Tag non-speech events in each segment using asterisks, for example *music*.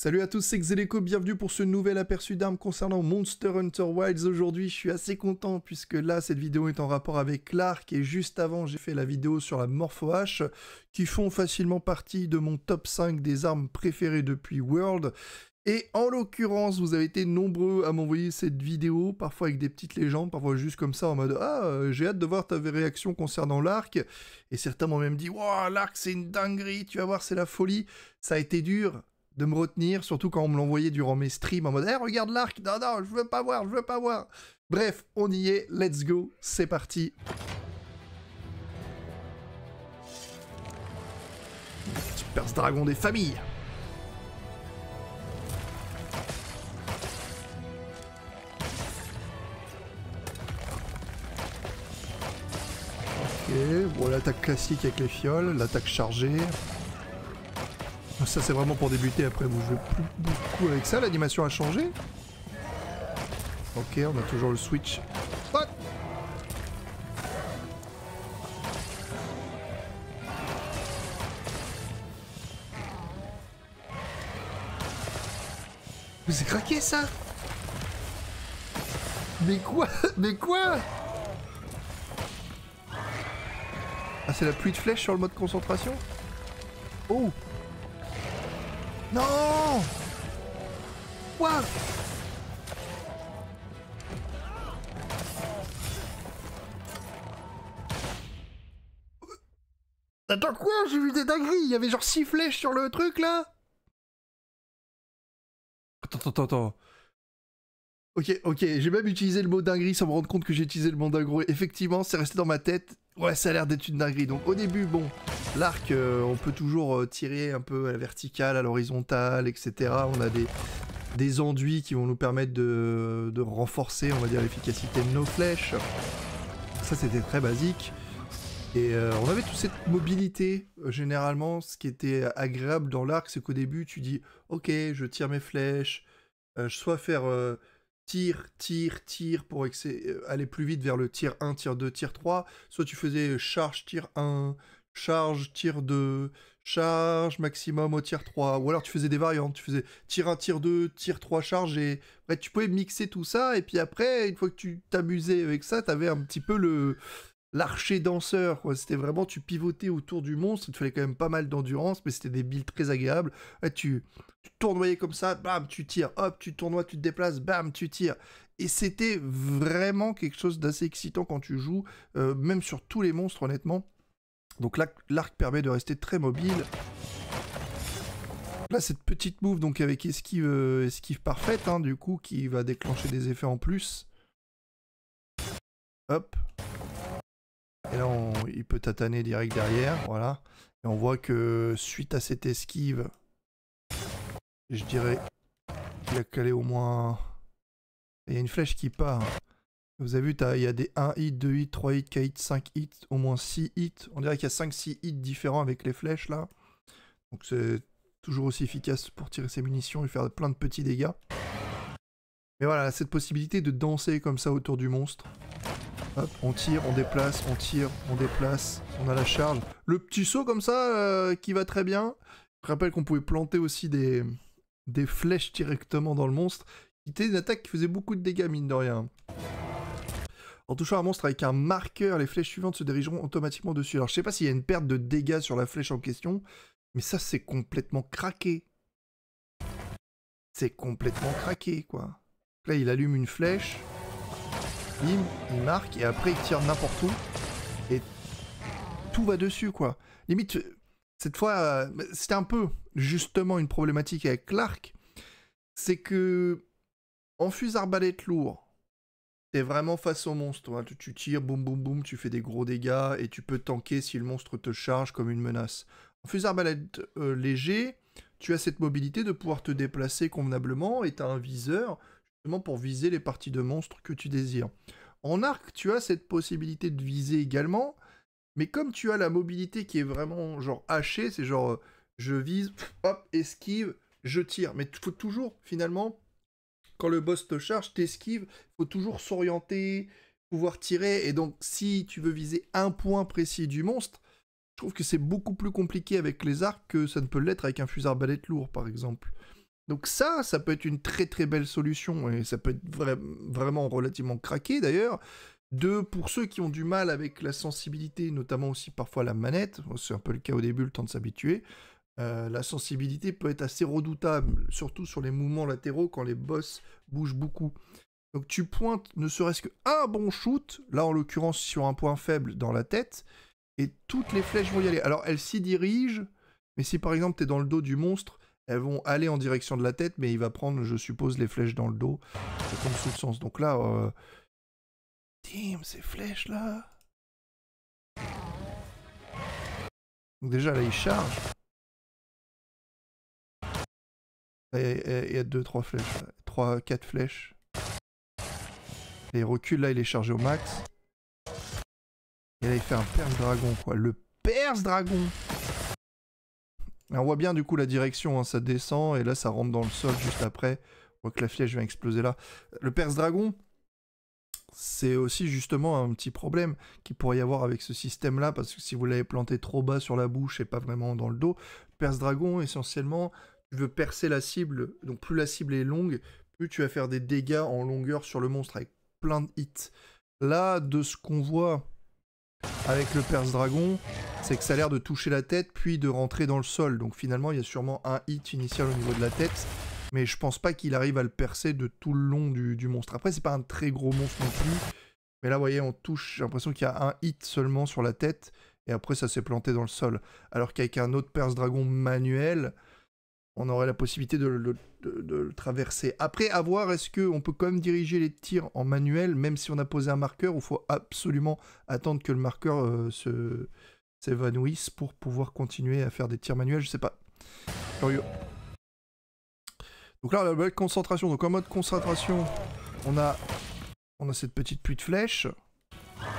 Salut à tous, c'est Xeleco, bienvenue pour ce nouvel aperçu d'armes concernant Monster Hunter Wilds. Aujourd'hui, je suis assez content puisque là, cette vidéo est en rapport avec l'arc et juste avant, j'ai fait la vidéo sur la Morpho H qui font facilement partie de mon top 5 des armes préférées depuis World. Et en l'occurrence, vous avez été nombreux à m'envoyer cette vidéo, parfois avec des petites légendes, parfois juste comme ça en mode Ah, euh, j'ai hâte de voir ta réaction concernant l'arc. Et certains m'ont même dit Waouh, l'arc c'est une dinguerie, tu vas voir, c'est la folie. Ça a été dur, de me retenir, surtout quand on me l'envoyait durant mes streams en mode Eh, regarde l'arc Non, non, je veux pas voir, je veux pas voir Bref, on y est, let's go, c'est parti Super Dragon des familles Ok, bon, l'attaque classique avec les fioles, l'attaque chargée. Ça c'est vraiment pour débuter, après vous jouez plus beaucoup avec ça, l'animation a changé. Ok, on a toujours le switch. Vous Mais c'est craqué ça Mais quoi *laughs* Mais quoi Ah c'est la pluie de flèches sur le mode concentration Oh non Quoi Attends quoi J'ai vu des dingueries Il y avait genre 6 flèches sur le truc là Attends, attends, attends. Ok, ok, j'ai même utilisé le mot dinguerie sans me rendre compte que j'ai utilisé le mot dinguerie. Effectivement, c'est resté dans ma tête. Ouais, ça a l'air d'être une dinguerie. Donc au début, bon, L'arc, euh, on peut toujours euh, tirer un peu à la verticale, à l'horizontale, etc. On a des, des enduits qui vont nous permettre de, renforcer, on va dire, l'efficacité de nos flèches. Ça, c'était très basique. Et euh, on avait toute cette mobilité, généralement, ce qui était agréable dans l'arc, c'est qu'au début, tu dis, ok, je tire mes flèches, Soit faire tir, tir, tir pour aller plus vite vers le tir 1, tir 2, tir 3, soit tu faisais charge, tir 1, charge, tir 2, charge maximum au tir 3. Ou alors tu faisais des variantes, tu faisais tir 1, tir 2, tir 3, charge. Et tu pouvais mixer tout ça. Et puis après, une fois que tu t'amusais avec ça, avais un petit peu le l'archer danseur. C'était vraiment, tu pivotais autour du monstre. Il te fallait quand même pas mal d'endurance, mais c'était des builds très agréables. tu, tournoyais comme ça, bam, tu tires, hop, tu tournoies, tu te déplaces, bam, tu tires. Et c'était vraiment quelque chose d'assez excitant quand tu joues, euh, même sur tous les monstres, honnêtement. Donc là, l'arc permet de rester très mobile. Là, cette petite move donc avec esquive, euh, esquive parfaite, hein, du coup, qui va déclencher des effets en plus. Hop. Et là, il peut tataner direct derrière, voilà. Et on voit que suite à cette esquive, je dirais qu'il a calé au moins... Il y a une flèche qui part. Vous avez vu, il y a des 1 hit, 2 hit, 3 hit, 4 hit, 5 hits, au moins 6 hits. On dirait qu'il y a 5-6 hits différents avec les flèches là. Donc c'est toujours aussi efficace pour tirer ses munitions et faire plein de petits dégâts. Et voilà, cette possibilité de danser comme ça autour du monstre. Hop, on tire, on déplace, on tire, on déplace, on a la charge. Le petit saut comme ça euh, qui va très bien. Je rappelle qu'on pouvait planter aussi des, des flèches directement dans le monstre. C'était une attaque qui faisait beaucoup de dégâts mine de rien. En touchant un monstre avec un marqueur, les flèches suivantes se dirigeront automatiquement dessus. Alors je sais pas s'il y a une perte de dégâts sur la flèche en question, mais ça c'est complètement craqué. C'est complètement craqué quoi. Là il allume une flèche, il marque et après il tire n'importe où et tout va dessus quoi. Limite, cette fois, euh, c'était un peu justement une problématique avec Clark, c'est que en fusard arbalète lourd, T'es vraiment face au monstre, hein. Tu, tires, boum boum boum, tu fais des gros dégâts et tu peux tanker si le monstre te charge comme une menace. En fusil arbalète euh, léger, tu as cette mobilité de pouvoir te déplacer convenablement et tu as un viseur justement pour viser les parties de monstres que tu désires. En arc, tu as cette possibilité de viser également, mais comme tu as la mobilité qui est vraiment genre hachée, c'est genre euh, je vise, hop, esquive, je tire. Mais il faut toujours finalement quand le boss te charge, t'esquives, faut toujours s'orienter, pouvoir tirer, et donc si tu veux viser un point précis du monstre, je trouve que c'est beaucoup plus compliqué avec les arcs que ça ne peut l'être avec un fusard balète lourd, par exemple. Donc ça, ça peut être une très très belle solution, et ça peut être vraiment relativement craqué d'ailleurs. Deux, pour ceux qui ont du mal avec la sensibilité, notamment aussi parfois la manette, c'est un peu le cas au début, le temps de s'habituer, euh, la sensibilité peut être assez redoutable, surtout sur les mouvements latéraux quand les boss bougent beaucoup. Donc tu pointes ne serait-ce qu'un bon shoot, là en l'occurrence sur un point faible dans la tête, et toutes les flèches vont y aller. Alors elles s'y dirigent, mais si par exemple tu es dans le dos du monstre, elles vont aller en direction de la tête, mais il va prendre, je suppose, les flèches dans le dos. Ça tombe sous le sens. Donc là, euh... ces flèches là. déjà là il charge. Il y a 2, 3 flèches. Trois, 4 flèches. Et il recule, là, il est chargé au max. Et là, il fait un perse dragon, quoi. Le perse dragon on voit bien du coup la direction, hein. ça descend et là ça rentre dans le sol juste après. On voit que la flèche vient exploser là. Le Perse Dragon, c'est aussi justement un petit problème qui pourrait y avoir avec ce système là, parce que si vous l'avez planté trop bas sur la bouche et pas vraiment dans le dos, le Perse Dragon essentiellement tu veux percer la cible, donc plus la cible est longue, plus tu vas faire des dégâts en longueur sur le monstre avec plein de hits. Là, de ce qu'on voit avec le Perse Dragon, c'est que ça a l'air de toucher la tête puis de rentrer dans le sol. Donc finalement, il y a sûrement un hit initial au niveau de la tête, mais je pense pas qu'il arrive à le percer de tout le long du, monstre. Après, c'est pas un très gros monstre non plus, mais là, vous voyez, on touche, j'ai l'impression qu'il y a un hit seulement sur la tête, et après, ça s'est planté dans le sol. Alors qu'avec un autre Perse Dragon manuel, on aurait la possibilité de le, traverser. Après, à voir, est-ce qu'on peut quand même diriger les tirs en manuel, même si on a posé un marqueur, ou faut absolument attendre que le marqueur euh, se s'évanouisse pour pouvoir continuer à faire des tirs manuels Je sais pas. Curieux. Donc là, la belle concentration. Donc en mode concentration, on a, on a cette petite pluie de flèches.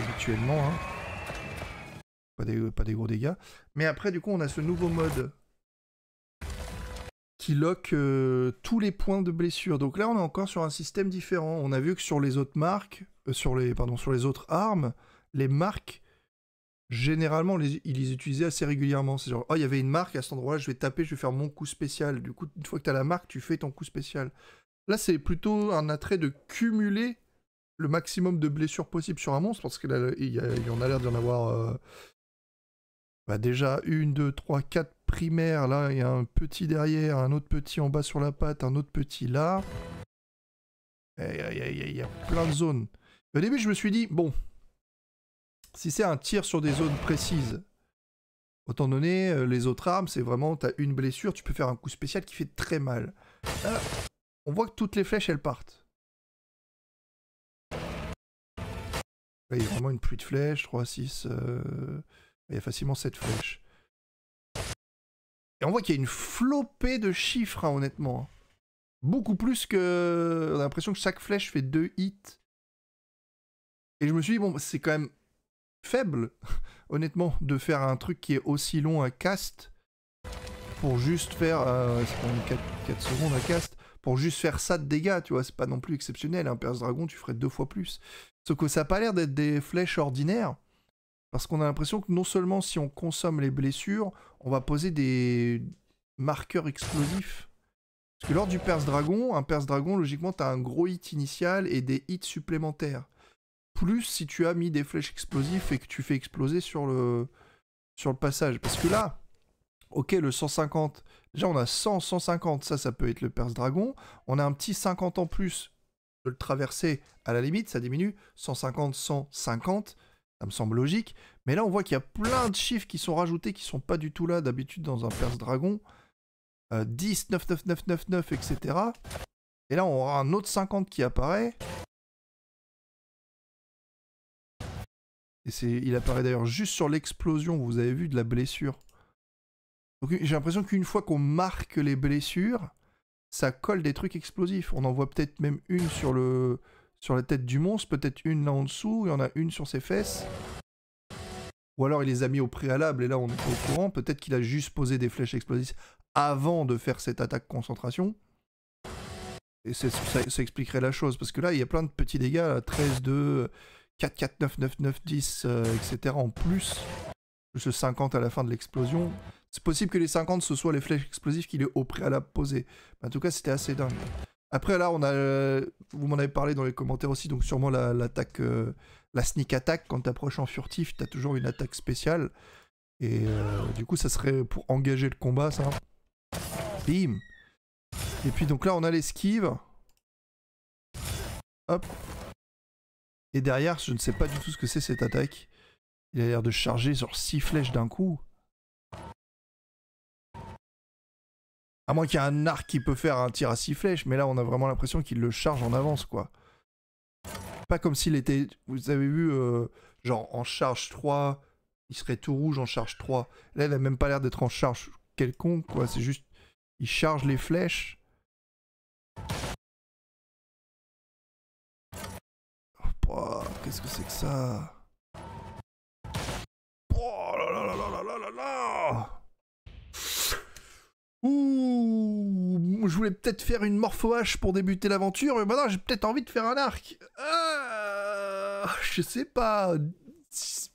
Habituellement, hein. Pas des, pas des gros dégâts. Mais après, du coup, on a ce nouveau mode qui lock euh, tous les points de blessure. Donc là, on est encore sur un système différent. On a vu que sur les autres marques, euh, sur les pardon, sur les autres armes, les marques généralement ils les utilisaient assez régulièrement. C'est genre oh il y avait une marque à cet endroit, là je vais taper, je vais faire mon coup spécial. Du coup, une fois que tu as la marque, tu fais ton coup spécial. Là, c'est plutôt un attrait de cumuler le maximum de blessures possibles sur un monstre parce qu'il y, en a l'air d'en avoir euh, bah, déjà une, deux, trois, quatre primaire, là, il y a un petit derrière, un autre petit en bas sur la patte, un autre petit là. Il y, y, a plein de zones. au début, je me suis dit, bon, si c'est un tir sur des zones précises, autant donné, euh, les autres armes, c'est vraiment, tu as une blessure, tu peux faire un coup spécial qui fait très mal. Ah, on voit que toutes les flèches, elles partent. il y a vraiment une pluie de flèches, 3, 6... Euh, il y a facilement 7 flèches. Et on voit qu'il y a une flopée de chiffres, hein, honnêtement. Beaucoup plus que... On a l'impression que chaque flèche fait deux hits. Et je me suis dit, bon, c'est quand même faible, *laughs* honnêtement, de faire un truc qui est aussi long à cast pour juste faire... Euh, c'est quand 4, secondes à cast. Pour juste faire ça de dégâts, tu vois, c'est pas non plus exceptionnel. Un hein. Perse Dragon, tu ferais deux fois plus. Sauf que ça a pas l'air d'être des flèches ordinaires. Parce qu'on a l'impression que non seulement si on consomme les blessures, on va poser des marqueurs explosifs. Parce que lors du Perse Dragon, un Perse Dragon, logiquement, tu as un gros hit initial et des hits supplémentaires. Plus si tu as mis des flèches explosives et que tu fais exploser sur le, sur le passage. Parce que là, ok, le 150, déjà on a 100, 150, ça, ça peut être le Perse Dragon. On a un petit 50 en plus de le traverser, à la limite, ça diminue. 150, 150, ça me semble logique. Mais là, on voit qu'il y a plein de chiffres qui sont rajoutés, qui sont pas du tout là d'habitude dans un Perse Dragon. 10, 9, 9, 9, 9, 9, etc. Et là, on aura un autre 50 qui apparaît. Et c'est, il apparaît d'ailleurs juste sur l'explosion, vous avez vu, de la blessure. Donc j'ai l'impression qu'une fois qu'on marque les blessures, ça colle des trucs explosifs. On en voit peut-être même une sur le, sur la tête du monstre, peut-être une là en dessous, il y en a une sur ses fesses. Ou alors il les a mis au préalable et là on est au courant. Peut-être qu'il a juste posé des flèches explosives avant de faire cette attaque concentration. Et ça, expliquerait la chose, parce que là il y a plein de petits dégâts, 13, 2, 4, 4, 9, 9, 9, 10, etc. en plus. Plus le 50 à la fin de l'explosion. C'est possible que les 50 ce soit les flèches explosives qu'il ait au préalable posées. en tout cas c'était assez dingue. Après, là, on a, euh, vous m'en avez parlé dans les commentaires aussi, donc sûrement euh, la, sneak attack, quand t'approches en furtif, t'as toujours une attaque spéciale. Et euh, du coup, ça serait pour engager le combat, ça. Bim Et puis, donc là, on a l'esquive. Hop Et derrière, je ne sais pas du tout ce que c'est cette attaque. Il a l'air de charger sur 6 flèches d'un coup. À moins qu'il y ait un arc qui peut faire un tir à 6 flèches, mais là on a vraiment l'impression qu'il le charge en avance quoi. Pas comme s'il était, vous avez vu, genre en charge 3, il serait tout rouge en charge 3. Là il a même pas l'air d'être en charge quelconque quoi, c'est juste, il charge les flèches. Oh, qu'est-ce que c'est que ça Oh là là là là là là là Ouh, je voulais peut-être faire une morpho pour débuter l'aventure, mais maintenant j'ai peut-être envie de faire un arc. Euh, je sais pas.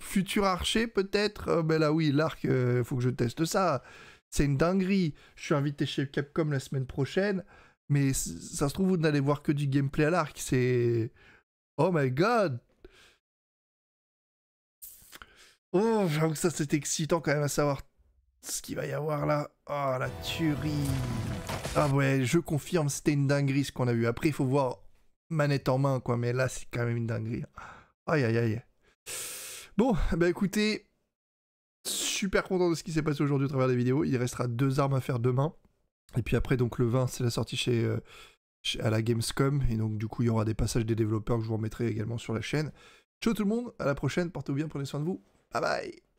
Futur archer peut-être Ben là oui, l'arc, il euh, faut que je teste ça. C'est une dinguerie. Je suis invité chez Capcom la semaine prochaine, mais ça se trouve, vous n'allez voir que du gameplay à l'arc. C'est... Oh my god Oh, j'avoue que ça c'est excitant quand même à savoir ce qu'il va y avoir là. Oh, la tuerie. Ah ouais, je confirme, c'était une dinguerie ce qu'on a vu. Après, il faut voir manette en main, quoi. Mais là, c'est quand même une dinguerie. Aïe, aïe, aïe. Bon, bah écoutez, super content de ce qui s'est passé aujourd'hui au travers des vidéos. Il restera deux armes à faire demain. Et puis après, donc le 20, c'est la sortie euh, chez, à la Gamescom. Et donc, du coup, il y aura des passages des développeurs que je vous remettrai également sur la chaîne. Ciao tout le monde, à la prochaine, portez-vous bien, prenez soin de vous. Bye bye